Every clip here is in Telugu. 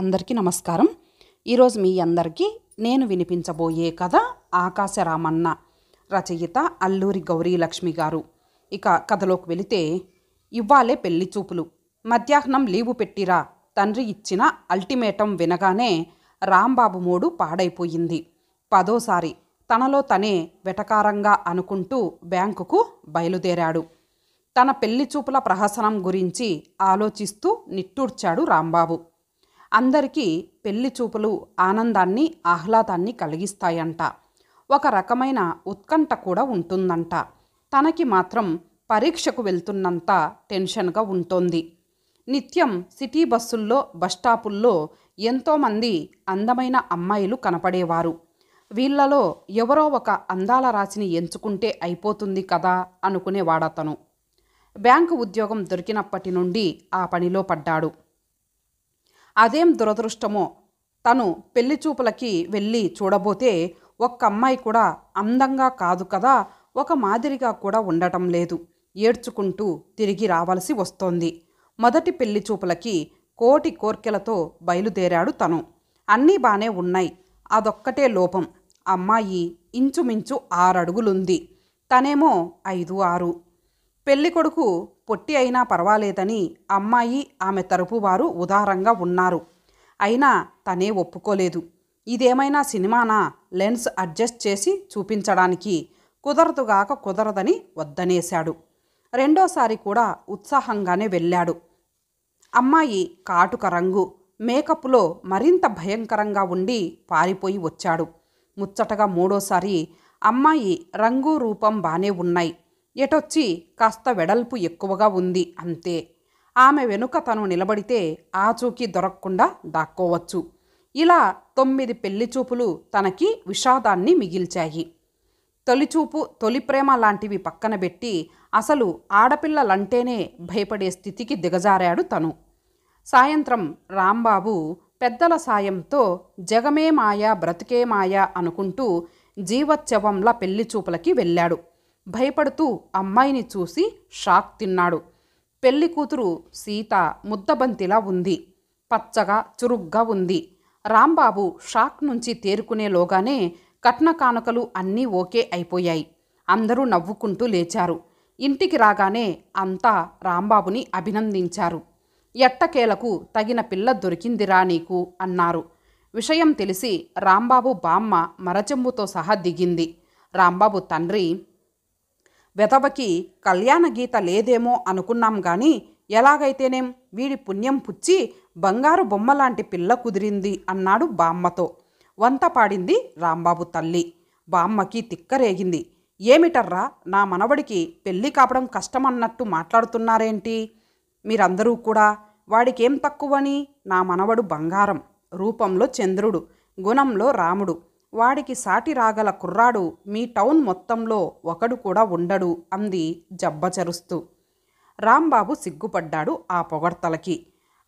అందరికీ నమస్కారం ఈరోజు మీ అందరికీ నేను వినిపించబోయే కథ ఆకాశరామన్న రచయిత అల్లూరి గౌరీలక్ష్మి గారు ఇక కథలోకి వెళితే ఇవ్వాలే పెళ్లి చూపులు మధ్యాహ్నం లీవు పెట్టిరా తండ్రి ఇచ్చిన అల్టిమేటం వినగానే రాంబాబు మూడు పాడైపోయింది పదోసారి తనలో తనే వెటకారంగా అనుకుంటూ బ్యాంకుకు బయలుదేరాడు తన పెళ్లి చూపుల ప్రహసనం గురించి ఆలోచిస్తూ నిట్టూర్చాడు రాంబాబు అందరికీ పెళ్లి చూపులు ఆనందాన్ని ఆహ్లాదాన్ని కలిగిస్తాయంట ఒక రకమైన ఉత్కంఠ కూడా ఉంటుందంట తనకి మాత్రం పరీక్షకు వెళ్తున్నంత టెన్షన్గా ఉంటుంది నిత్యం సిటీ బస్సుల్లో బస్టాపుల్లో ఎంతోమంది అందమైన అమ్మాయిలు కనపడేవారు వీళ్లలో ఎవరో ఒక అందాల రాశిని ఎంచుకుంటే అయిపోతుంది కదా అనుకునేవాడతను బ్యాంకు ఉద్యోగం దొరికినప్పటి నుండి ఆ పనిలో పడ్డాడు అదేం దురదృష్టమో తను పెళ్లి చూపులకి వెళ్ళి చూడబోతే ఒక్క అమ్మాయి కూడా అందంగా కాదు కదా ఒక మాదిరిగా కూడా ఉండటం లేదు ఏడ్చుకుంటూ తిరిగి రావలసి వస్తోంది మొదటి పెళ్లి చూపులకి కోటి కోర్కెలతో బయలుదేరాడు తను అన్నీ బానే ఉన్నాయి అదొక్కటే లోపం అమ్మాయి ఇంచుమించు ఆరడుగులుంది తనేమో ఐదు ఆరు పెళ్ళికొడుకు పొట్టి అయినా పర్వాలేదని అమ్మాయి ఆమె తరపు వారు ఉదారంగా ఉన్నారు అయినా తనే ఒప్పుకోలేదు ఇదేమైనా సినిమానా లెన్స్ అడ్జస్ట్ చేసి చూపించడానికి కుదరదుగాక కుదరదని వద్దనేశాడు రెండోసారి కూడా ఉత్సాహంగానే వెళ్ళాడు అమ్మాయి కాటుక రంగు మేకప్లో మరింత భయంకరంగా ఉండి పారిపోయి వచ్చాడు ముచ్చటగా మూడోసారి అమ్మాయి రంగు రూపం బానే ఉన్నాయి ఎటొచ్చి కాస్త వెడల్పు ఎక్కువగా ఉంది అంతే ఆమె వెనుక తను నిలబడితే ఆచూకీ దొరకకుండా దాక్కోవచ్చు ఇలా తొమ్మిది పెళ్లిచూపులు తనకి విషాదాన్ని మిగిల్చాయి తొలిచూపు తొలి ప్రేమ లాంటివి పక్కన పెట్టి అసలు ఆడపిల్లలంటేనే భయపడే స్థితికి దిగజారాడు తను సాయంత్రం రాంబాబు పెద్దల సాయంతో జగమే మాయా బ్రతికే మాయా అనుకుంటూ జీవోత్సవంలా పెళ్లి చూపులకి వెళ్ళాడు భయపడుతూ అమ్మాయిని చూసి షాక్ తిన్నాడు పెళ్లి కూతురు సీత ముద్దబంతిలా ఉంది పచ్చగా చురుగ్గా ఉంది రాంబాబు షాక్ నుంచి తేరుకునేలోగానే కట్న కానుకలు అన్నీ ఓకే అయిపోయాయి అందరూ నవ్వుకుంటూ లేచారు ఇంటికి రాగానే అంతా రాంబాబుని అభినందించారు ఎట్టకేలకు తగిన పిల్ల దొరికిందిరా నీకు అన్నారు విషయం తెలిసి రాంబాబు బామ్మ మరచెంబుతో సహా దిగింది రాంబాబు తండ్రి వెతవకి కళ్యాణ గీత లేదేమో అనుకున్నాం గాని ఎలాగైతేనేం వీడి పుణ్యం పుచ్చి బంగారు బొమ్మలాంటి పిల్ల కుదిరింది అన్నాడు బామ్మతో వంత పాడింది రాంబాబు తల్లి బామ్మకి తిక్కరేగింది ఏమిటర్రా నా మనవడికి పెళ్ళి కాపడం కష్టమన్నట్టు మాట్లాడుతున్నారేంటి మీరందరూ కూడా వాడికేం తక్కువని నా మనవడు బంగారం రూపంలో చంద్రుడు గుణంలో రాముడు వాడికి సాటి రాగల కుర్రాడు మీ టౌన్ మొత్తంలో ఒకడు కూడా ఉండడు అంది జబ్బచరుస్తూ రాంబాబు సిగ్గుపడ్డాడు ఆ పొగడ్తలకి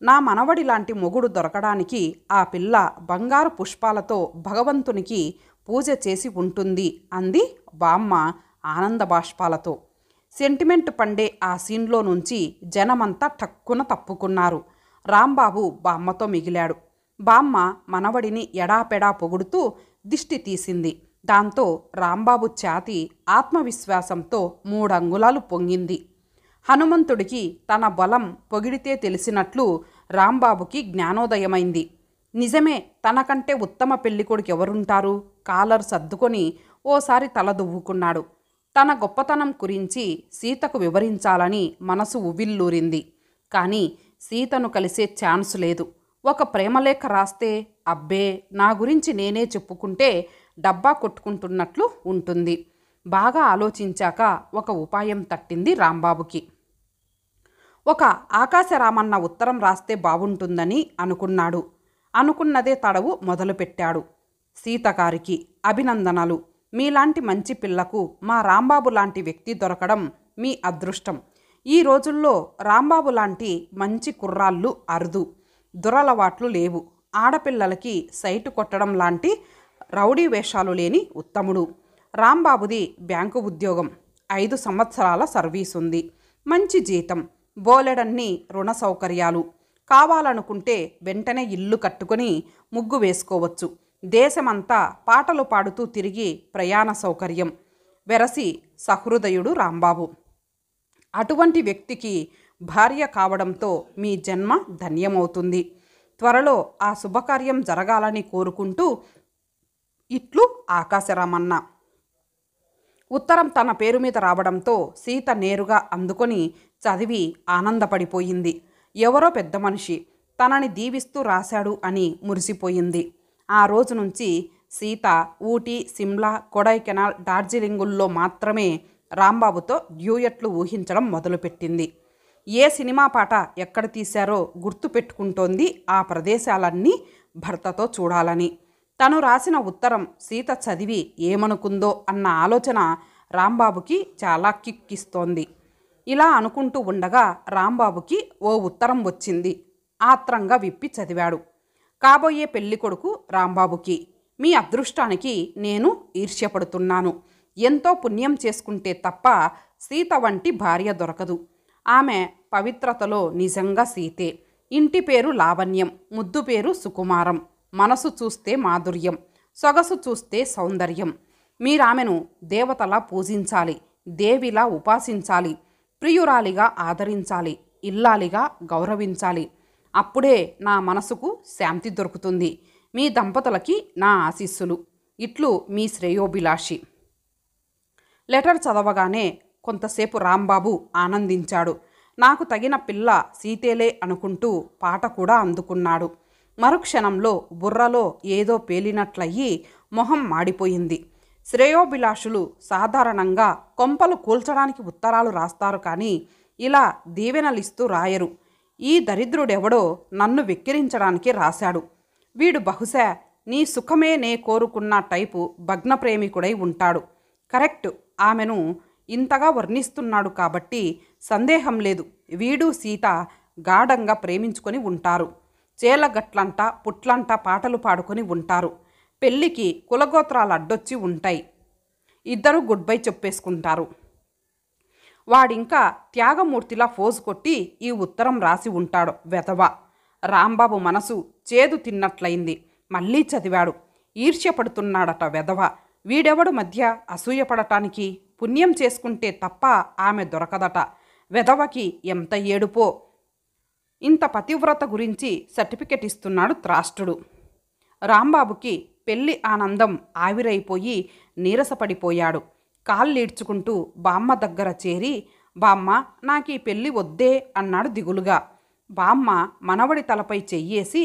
నా మనవడి లాంటి మొగుడు దొరకడానికి ఆ పిల్ల బంగారు పుష్పాలతో భగవంతునికి పూజ చేసి ఉంటుంది అంది బామ్మ ఆనంద బాష్పాలతో సెంటిమెంట్ పండే ఆ సీన్లో నుంచి జనమంతా టక్కున తప్పుకున్నారు రాంబాబు బామ్మతో మిగిలాడు బామ్మ మనవడిని ఎడాపెడా పొగుడుతూ దిష్టి తీసింది దాంతో రాంబాబు ఛాతి ఆత్మవిశ్వాసంతో మూడంగుళాలు పొంగింది హనుమంతుడికి తన బలం పొగిడితే తెలిసినట్లు రాంబాబుకి జ్ఞానోదయమైంది నిజమే తనకంటే ఉత్తమ పెళ్ళికొడుకు ఎవరుంటారు కాలర్ సర్దుకొని ఓసారి తలదువ్వుకున్నాడు తన గొప్పతనం గురించి సీతకు వివరించాలని మనసు ఉవిల్లూరింది కానీ సీతను కలిసే ఛాన్స్ లేదు ఒక ప్రేమలేఖ రాస్తే అబ్బే నా గురించి నేనే చెప్పుకుంటే డబ్బా కొట్టుకుంటున్నట్లు ఉంటుంది బాగా ఆలోచించాక ఒక ఉపాయం తట్టింది రాంబాబుకి ఒక ఆకాశరామన్న ఉత్తరం రాస్తే బాగుంటుందని అనుకున్నాడు అనుకున్నదే తడవు మొదలుపెట్టాడు సీతగారికి అభినందనలు మీలాంటి మంచి పిల్లకు మా రాంబాబు లాంటి వ్యక్తి దొరకడం మీ అదృష్టం ఈ రోజుల్లో రాంబాబు లాంటి మంచి కుర్రాళ్ళు అరుదు దురలవాట్లు లేవు ఆడపిల్లలకి సైటు కొట్టడం లాంటి రౌడీ వేషాలు లేని ఉత్తముడు రాంబాబుది బ్యాంకు ఉద్యోగం ఐదు సంవత్సరాల సర్వీస్ ఉంది మంచి జీతం బోలెడన్ని రుణ సౌకర్యాలు కావాలనుకుంటే వెంటనే ఇల్లు కట్టుకొని ముగ్గు వేసుకోవచ్చు దేశమంతా పాటలు పాడుతూ తిరిగి ప్రయాణ సౌకర్యం వెరసి సహృదయుడు రాంబాబు అటువంటి వ్యక్తికి భార్య కావడంతో మీ జన్మ ధన్యమవుతుంది త్వరలో ఆ శుభకార్యం జరగాలని కోరుకుంటూ ఇట్లు ఆకాశరామన్న ఉత్తరం తన పేరు మీద రావడంతో సీత నేరుగా అందుకొని చదివి ఆనందపడిపోయింది ఎవరో పెద్ద మనిషి తనని దీవిస్తూ రాశాడు అని మురిసిపోయింది ఆ రోజు నుంచి సీత ఊటీ సిమ్లా కొడైకెనాల్ డార్జిలింగుల్లో మాత్రమే రాంబాబుతో డ్యూయట్లు ఊహించడం మొదలుపెట్టింది ఏ సినిమా పాట ఎక్కడ తీశారో గుర్తు పెట్టుకుంటోంది ఆ ప్రదేశాలన్నీ భర్తతో చూడాలని తను రాసిన ఉత్తరం సీత చదివి ఏమనుకుందో అన్న ఆలోచన రాంబాబుకి చాలా కిక్కిస్తోంది ఇలా అనుకుంటూ ఉండగా రాంబాబుకి ఓ ఉత్తరం వచ్చింది ఆత్రంగా విప్పి చదివాడు కాబోయే పెళ్ళికొడుకు రాంబాబుకి మీ అదృష్టానికి నేను ఈర్ష్యపడుతున్నాను ఎంతో పుణ్యం చేసుకుంటే తప్ప సీత వంటి భార్య దొరకదు ఆమె పవిత్రతలో నిజంగా సీతే ఇంటి పేరు లావణ్యం ముద్దు పేరు సుకుమారం మనసు చూస్తే మాధుర్యం సొగసు చూస్తే సౌందర్యం మీరామెను దేవతలా పూజించాలి దేవిలా ఉపాసించాలి ప్రియురాలిగా ఆదరించాలి ఇల్లాలిగా గౌరవించాలి అప్పుడే నా మనసుకు శాంతి దొరుకుతుంది మీ దంపతులకి నా ఆశీస్సులు ఇట్లు మీ శ్రేయోభిలాషి లెటర్ చదవగానే కొంతసేపు రాంబాబు ఆనందించాడు నాకు తగిన పిల్ల సీతేలే అనుకుంటూ పాట కూడా అందుకున్నాడు మరుక్షణంలో బుర్రలో ఏదో పేలినట్లయి మొహం మాడిపోయింది శ్రేయోభిలాషులు సాధారణంగా కొంపలు కూల్చడానికి ఉత్తరాలు రాస్తారు కానీ ఇలా దీవెనలిస్తూ రాయరు ఈ దరిద్రుడెవడో నన్ను వెక్కిరించడానికి రాశాడు వీడు బహుశా నీ సుఖమే నే కోరుకున్న టైపు భగ్న ప్రేమికుడై ఉంటాడు కరెక్ట్ ఆమెను ఇంతగా వర్ణిస్తున్నాడు కాబట్టి సందేహం లేదు వీడు సీత గాఢంగా ప్రేమించుకొని ఉంటారు చేలగట్లంట పుట్లంట పాటలు పాడుకొని ఉంటారు పెళ్ళికి కులగోత్రాలు అడ్డొచ్చి ఉంటాయి ఇద్దరు గుడ్ బై చెప్పేసుకుంటారు వాడింకా త్యాగమూర్తిలా ఫోజు కొట్టి ఈ ఉత్తరం రాసి ఉంటాడు వెధవ రాంబాబు మనసు చేదు తిన్నట్లయింది మళ్ళీ చదివాడు ఈర్ష్యపడుతున్నాడట వెధవ వీడెవడు మధ్య అసూయపడటానికి పుణ్యం చేసుకుంటే తప్ప ఆమె దొరకదట వెధవకి ఎంత ఏడుపో ఇంత పతివ్రత గురించి సర్టిఫికెట్ ఇస్తున్నాడు త్రాష్టుడు రాంబాబుకి పెళ్లి ఆనందం ఆవిరైపోయి నీరసపడిపోయాడు కాళ్ళీడ్చుకుంటూ బామ్మ దగ్గర చేరి బామ్మ నాకు ఈ పెళ్ళి వద్దే అన్నాడు దిగులుగా బామ్మ మనవడి తలపై చెయ్యేసి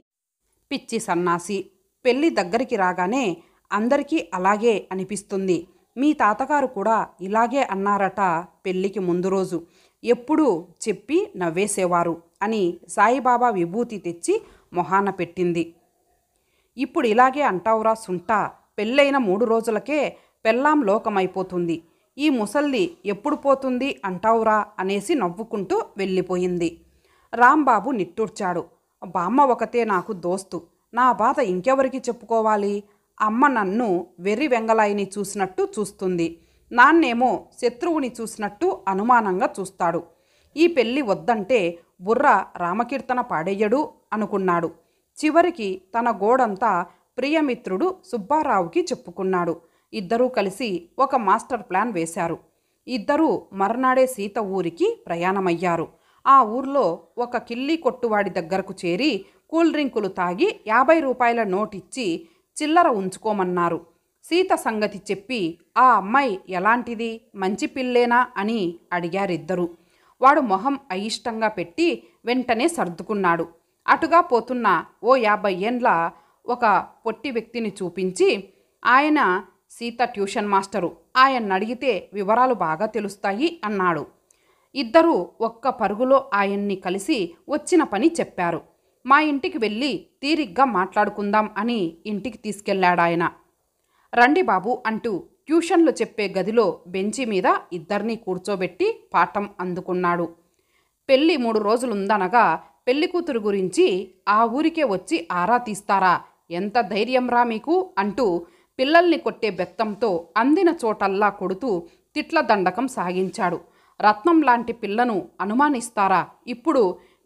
పిచ్చి సన్నాసి పెళ్ళి దగ్గరికి రాగానే అందరికీ అలాగే అనిపిస్తుంది మీ తాతగారు కూడా ఇలాగే అన్నారట పెళ్ళికి ముందు రోజు ఎప్పుడూ చెప్పి నవ్వేసేవారు అని సాయిబాబా విభూతి తెచ్చి మొహాన పెట్టింది ఇప్పుడు ఇలాగే అంటావురా సుంటా పెళ్ళైన మూడు రోజులకే పెళ్ళాం లోకమైపోతుంది ఈ ముసల్ది ఎప్పుడు పోతుంది అంటావురా అనేసి నవ్వుకుంటూ వెళ్ళిపోయింది రాంబాబు నిట్టూర్చాడు బామ్మ ఒకతే నాకు దోస్తు నా బాధ ఇంకెవరికి చెప్పుకోవాలి అమ్మ నన్ను వెర్రి వెంగళాయిని చూసినట్టు చూస్తుంది నాన్నేమో శత్రువుని చూసినట్టు అనుమానంగా చూస్తాడు ఈ పెళ్ళి వద్దంటే బుర్ర రామకీర్తన పాడేయడు అనుకున్నాడు చివరికి తన గోడంతా ప్రియమిత్రుడు సుబ్బారావుకి చెప్పుకున్నాడు ఇద్దరూ కలిసి ఒక మాస్టర్ ప్లాన్ వేశారు ఇద్దరూ మర్నాడే సీత ఊరికి ప్రయాణమయ్యారు ఆ ఊర్లో ఒక కిల్లీ కొట్టువాడి దగ్గరకు చేరి కూల్ డ్రింకులు తాగి యాభై రూపాయల నోటిచ్చి చిల్లర ఉంచుకోమన్నారు సీత సంగతి చెప్పి ఆ అమ్మాయి ఎలాంటిది మంచి పిల్లేనా అని అడిగారిద్దరూ వాడు మొహం అయిష్టంగా పెట్టి వెంటనే సర్దుకున్నాడు అటుగా పోతున్న ఓ యాభై ఏండ్ల ఒక పొట్టి వ్యక్తిని చూపించి ఆయన సీత ట్యూషన్ మాస్టరు ఆయన్ని అడిగితే వివరాలు బాగా తెలుస్తాయి అన్నాడు ఇద్దరూ ఒక్క పరుగులో ఆయన్ని కలిసి వచ్చిన పని చెప్పారు మా ఇంటికి వెళ్ళి తీరిగ్గా మాట్లాడుకుందాం అని ఇంటికి తీసుకెళ్లాడాయన రండి బాబు అంటూ ట్యూషన్లు చెప్పే గదిలో బెంచి మీద ఇద్దరినీ కూర్చోబెట్టి పాఠం అందుకున్నాడు పెళ్ళి మూడు రోజులుందనగా పెళ్లి కూతురు గురించి ఆ ఊరికే వచ్చి ఆరా తీస్తారా ఎంత ధైర్యం రా మీకు అంటూ పిల్లల్ని కొట్టే బెత్తంతో అందిన చోటల్లా కొడుతూ తిట్ల దండకం సాగించాడు రత్నం లాంటి పిల్లను అనుమానిస్తారా ఇప్పుడు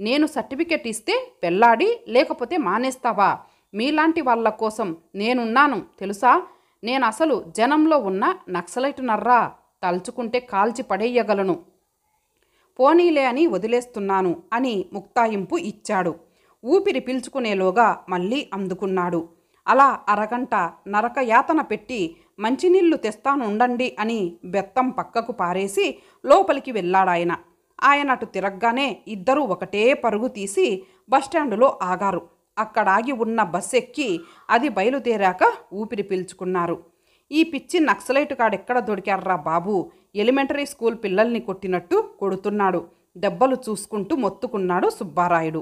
నేను సర్టిఫికెట్ ఇస్తే పెళ్ళాడి లేకపోతే మానేస్తావా మీలాంటి వాళ్ళ కోసం నేనున్నాను తెలుసా నేను అసలు జనంలో ఉన్న నక్సలైట్ నర్రా తలుచుకుంటే కాల్చి పడేయగలను పోనీలే అని వదిలేస్తున్నాను అని ముక్తాయింపు ఇచ్చాడు ఊపిరి పీల్చుకునేలోగా మళ్ళీ అందుకున్నాడు అలా అరగంట నరకయాతన పెట్టి మంచినీళ్లు తెస్తానుండండి అని బెత్తం పక్కకు పారేసి లోపలికి వెళ్ళాడాయన ఆయన అటు తిరగగానే ఇద్దరూ ఒకటే పరుగు తీసి బస్టాండులో ఆగారు అక్కడాగి ఉన్న బస్ ఎక్కి అది బయలుదేరాక ఊపిరి పీల్చుకున్నారు ఈ పిచ్చి నక్సలైట్ కాడెక్కడ దొరికారా బాబు ఎలిమెంటరీ స్కూల్ పిల్లల్ని కొట్టినట్టు కొడుతున్నాడు దెబ్బలు చూసుకుంటూ మొత్తుకున్నాడు సుబ్బారాయుడు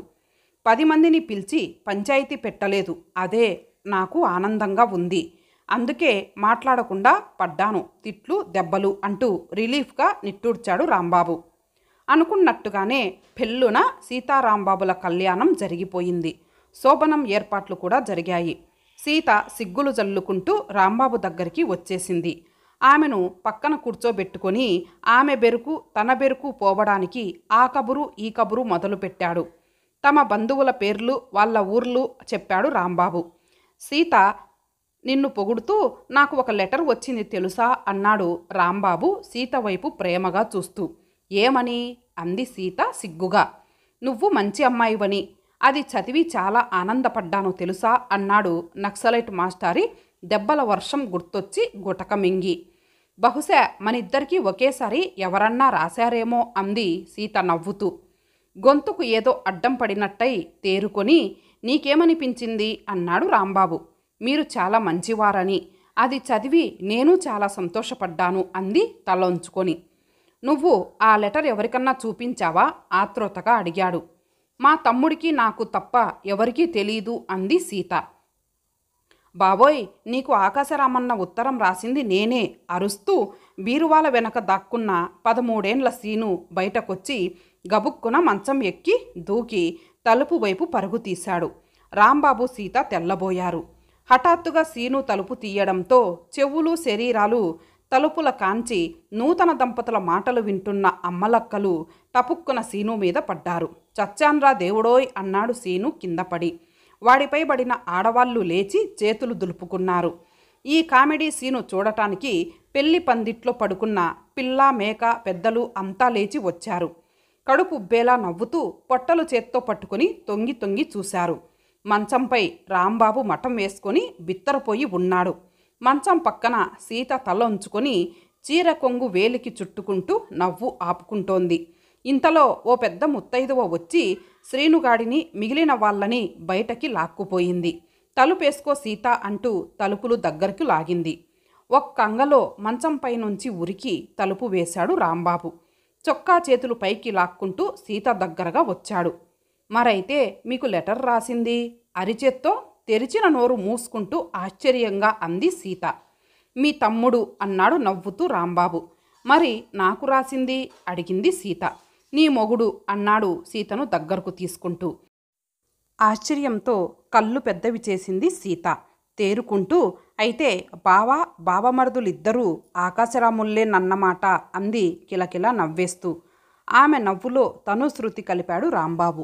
పది మందిని పిలిచి పంచాయతీ పెట్టలేదు అదే నాకు ఆనందంగా ఉంది అందుకే మాట్లాడకుండా పడ్డాను తిట్లు దెబ్బలు అంటూ రిలీఫ్గా నిట్టూడ్చాడు రాంబాబు అనుకున్నట్టుగానే పెళ్ళున సీతారాంబాబుల కళ్యాణం జరిగిపోయింది శోభనం ఏర్పాట్లు కూడా జరిగాయి సీత సిగ్గులు జల్లుకుంటూ రాంబాబు దగ్గరికి వచ్చేసింది ఆమెను పక్కన కూర్చోబెట్టుకొని ఆమె బెరుకు తన బెరుకు పోవడానికి ఆ కబురు ఈ కబురు మొదలుపెట్టాడు తమ బంధువుల పేర్లు వాళ్ళ ఊర్లు చెప్పాడు రాంబాబు సీత నిన్ను పొగుడుతూ నాకు ఒక లెటర్ వచ్చింది తెలుసా అన్నాడు రాంబాబు సీత వైపు ప్రేమగా చూస్తూ ఏమని అంది సీత సిగ్గుగా నువ్వు మంచి అమ్మాయివని అది చదివి చాలా ఆనందపడ్డాను తెలుసా అన్నాడు నక్సలైట్ మాస్టారి దెబ్బల వర్షం గుర్తొచ్చి గుటక మింగి బహుశా మనిద్దరికీ ఒకేసారి ఎవరన్నా రాశారేమో అంది సీత నవ్వుతూ గొంతుకు ఏదో అడ్డం పడినట్టై తేరుకొని నీకేమనిపించింది అన్నాడు రాంబాబు మీరు చాలా మంచివారని అది చదివి నేను చాలా సంతోషపడ్డాను అంది తలొంచుకొని నువ్వు ఆ లెటర్ ఎవరికన్నా చూపించావా ఆత్రోతగా అడిగాడు మా తమ్ముడికి నాకు తప్ప ఎవరికీ తెలీదు అంది సీత బాబోయ్ నీకు ఆకాశరామన్న ఉత్తరం రాసింది నేనే అరుస్తూ బీరువాల వెనక దాక్కున్న పదమూడేండ్ల సీను బయటకొచ్చి గబుక్కున మంచం ఎక్కి దూకి తలుపు వైపు పరుగు తీశాడు రాంబాబు సీత తెల్లబోయారు హఠాత్తుగా సీను తలుపు తీయడంతో చెవులు శరీరాలు తలుపుల కాంచి నూతన దంపతుల మాటలు వింటున్న అమ్మలక్కలు టపుక్కున సీను మీద పడ్డారు చచ్చాన్రా దేవుడోయ్ అన్నాడు సీను కిందపడి వాడిపై పడిన ఆడవాళ్లు లేచి చేతులు దులుపుకున్నారు ఈ కామెడీ సీను చూడటానికి పెళ్లి పందిట్లో పడుకున్న పిల్ల మేక పెద్దలు అంతా లేచి వచ్చారు కడుపు ఉబ్బేలా నవ్వుతూ పొట్టలు చేత్తో పట్టుకుని తొంగి తొంగి చూశారు మంచంపై రాంబాబు మఠం వేసుకొని బిత్తరపోయి ఉన్నాడు మంచం పక్కన సీత తలొంచుకొని చీర కొంగు వేలికి చుట్టుకుంటూ నవ్వు ఆపుకుంటోంది ఇంతలో ఓ పెద్ద ముత్తైదువ వచ్చి శ్రీనుగాడిని మిగిలిన వాళ్ళని బయటకి లాక్కుపోయింది తలుపేసుకో సీత అంటూ తలుపులు దగ్గరకు లాగింది ఒక్క మంచంపై మంచం ఉరికి తలుపు వేశాడు రాంబాబు చొక్కా చేతులు పైకి లాక్కుంటూ సీత దగ్గరగా వచ్చాడు మరైతే మీకు లెటర్ రాసింది అరిచేత్తో తెరిచిన నోరు మూసుకుంటూ ఆశ్చర్యంగా అంది సీత మీ తమ్ముడు అన్నాడు నవ్వుతూ రాంబాబు మరి నాకు రాసింది అడిగింది సీత నీ మొగుడు అన్నాడు సీతను దగ్గరకు తీసుకుంటూ ఆశ్చర్యంతో కళ్ళు పెద్దవి చేసింది సీత తేరుకుంటూ అయితే బావ బావమరుదులిద్దరూ నన్నమాట అంది కిలకిలా నవ్వేస్తూ ఆమె నవ్వులో తను శృతి కలిపాడు రాంబాబు